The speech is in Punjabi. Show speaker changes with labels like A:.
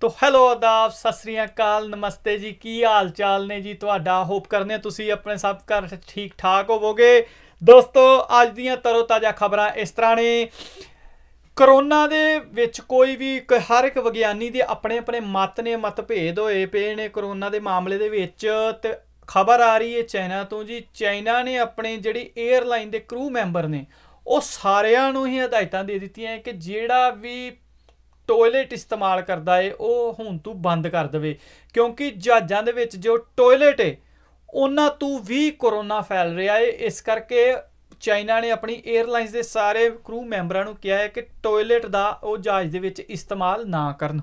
A: ਤੋ ਹੈਲੋ ਆਦਾਬ ਸਤਿ ਸ੍ਰੀ ਅਕਾਲ ਨਮਸਤੇ ਜੀ ਕੀ ਹਾਲ ਚਾਲ ਨੇ ਜੀ ਤੁਹਾਡਾ ਹੋਪ ਕਰਨੇ ਤੁਸੀਂ ਆਪਣੇ ਸਭ ਘਰ ਠੀਕ ਠਾਕ ਹੋਵੋਗੇ ਦੋਸਤੋ ਅੱਜ ਦੀਆਂ ਤਰੋ ਤਾਜ਼ਾ ਖਬਰਾਂ ਇਸ ਤਰ੍ਹਾਂ ਨੇ ਕਰੋਨਾ ਦੇ ਵਿੱਚ ਕੋਈ ਵੀ ਹਰ ਇੱਕ ਵਿਗਿਆਨੀ ਦੇ ਆਪਣੇ ਆਪਣੇ ਮਤ ਨੇ ਭੇਦ ਹੋਏ ਪਏ ਨੇ ਕਰੋਨਾ ਦੇ ਮਾਮਲੇ ਦੇ ਵਿੱਚ ਤੇ ਖਬਰ ਆ ਰਹੀ ਹੈ ਚਾਈਨਾ ਤੋਂ ਜੀ ਚਾਈਨਾ ਨੇ ਆਪਣੇ ਜਿਹੜੀ 에ਅਰਲਾਈਨ ਦੇ ਕਰੂ ਮੈਂਬਰ ਨੇ ਉਹ ਸਾਰਿਆਂ ਨੂੰ ਹੀ ਹਦਾਇਤਾਂ ਦੇ ਦਿੱਤੀਆਂ ਕਿ ਜਿਹੜਾ ਵੀ ਟਾਇਲਟ ਇਸਤੇਮਾਲ ਕਰਦਾ ਏ ਉਹ ਹੁਣ ਤੂੰ ਬੰਦ ਕਰ ਦੇਵੇ ਕਿਉਂਕਿ ਜਹਾਜ਼ਾਂ ਦੇ ਵਿੱਚ ਜੋ ਟਾਇਲਟ ਏ ਉਹਨਾਂ ਤੋਂ ਵੀ ਕਰੋਨਾ ਫੈਲ ਰਿਹਾ ਏ ਇਸ ਕਰਕੇ ਚਾਈਨਾ ਨੇ ਆਪਣੀ 에ਅਰਲਾਈਨਸ ਦੇ ਸਾਰੇ ਕਰੂ ਮੈਂਬਰਾਂ ਨੂੰ ਕਿਹਾ ਹੈ ਕਿ ਟਾਇਲਟ ਦਾ ਉਹ ਜਹਾਜ਼ ਦੇ ਵਿੱਚ ਇਸਤੇਮਾਲ ਨਾ ਕਰਨ